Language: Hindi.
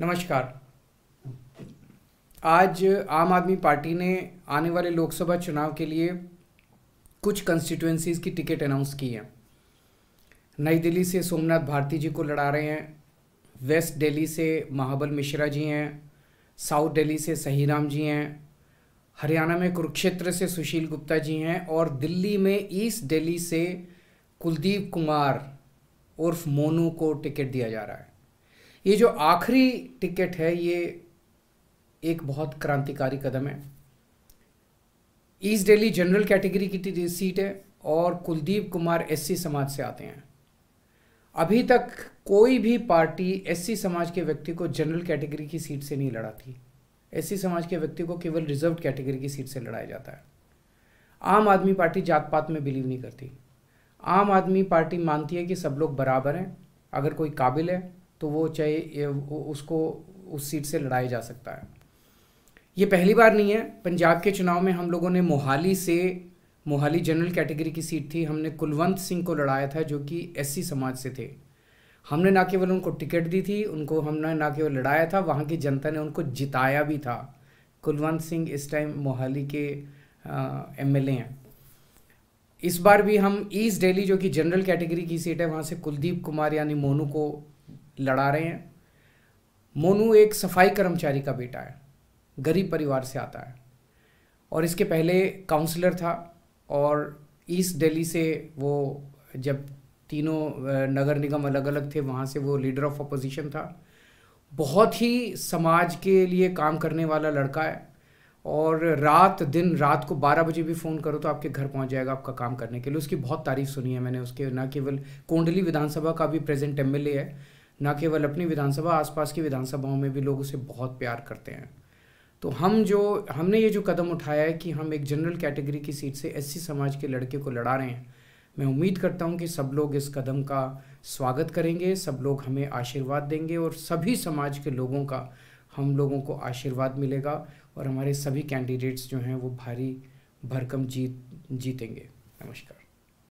नमस्कार आज आम आदमी पार्टी ने आने वाले लोकसभा चुनाव के लिए कुछ कंस्टिट्यूएंसीज़ की टिकट अनाउंस की है नई दिल्ली से सोमनाथ भारती जी को लड़ा रहे हैं वेस्ट दिल्ली से महाबल मिश्रा जी हैं साउथ दिल्ली से सही राम जी हैं हरियाणा में कुरुक्षेत्र से सुशील गुप्ता जी हैं और दिल्ली में ईस्ट दिल्ली से कुलदीप कुमार उर्फ मोनू को टिकट दिया जा रहा है ये जो आखिरी टिकट है ये एक बहुत क्रांतिकारी कदम है ईस्ट डेली जनरल कैटेगरी की सीट है और कुलदीप कुमार एससी समाज से आते हैं अभी तक कोई भी पार्टी एससी समाज के व्यक्ति को जनरल कैटेगरी की सीट से नहीं लड़ाती एससी समाज के व्यक्ति को केवल रिजर्व कैटेगरी की सीट से लड़ाया जाता है आम आदमी पार्टी जात पात में बिलीव नहीं करती आम आदमी पार्टी मानती है कि सब लोग बराबर हैं अगर कोई काबिल है तो वो चाहे उसको उस सीट से लड़ाया जा सकता है ये पहली बार नहीं है पंजाब के चुनाव में हम लोगों ने मोहाली से मोहाली जनरल कैटेगरी की सीट थी हमने कुलवंत सिंह को लड़ाया था जो कि एस समाज से थे हमने ना केवल उनको टिकट दी थी उनको हमने ना केवल लड़ाया था वहाँ की जनता ने उनको जिताया भी था कुलवंत सिंह इस टाइम मोहाली के एम हैं इस बार भी हम ईस्ट डेली जो कि जनरल कैटेगरी की सीट है वहाँ से कुलदीप कुमार यानी मोनू को लड़ा रहे हैं मोनू एक सफाई कर्मचारी का बेटा है गरीब परिवार से आता है और इसके पहले काउंसलर था और ईस्ट दिल्ली से वो जब तीनों नगर निगम अलग अलग थे वहाँ से वो लीडर ऑफ अपोजिशन था बहुत ही समाज के लिए काम करने वाला लड़का है और रात दिन रात को 12 बजे भी फ़ोन करो तो आपके घर पहुंच जाएगा आपका काम करने के लिए उसकी बहुत तारीफ़ सुनी है मैंने उसके ना केवल कोंडली विधानसभा का भी प्रेजेंट एम है ना केवल अपनी विधानसभा आसपास की विधानसभाओं में भी लोग उसे बहुत प्यार करते हैं तो हम जो हमने ये जो कदम उठाया है कि हम एक जनरल कैटेगरी की सीट से एससी समाज के लड़के को लड़ा रहे हैं मैं उम्मीद करता हूँ कि सब लोग इस कदम का स्वागत करेंगे सब लोग हमें आशीर्वाद देंगे और सभी समाज के लोगों का हम लोगों को आशीर्वाद मिलेगा और हमारे सभी कैंडिडेट्स जो हैं वो भारी भरकम जीत जीतेंगे नमस्कार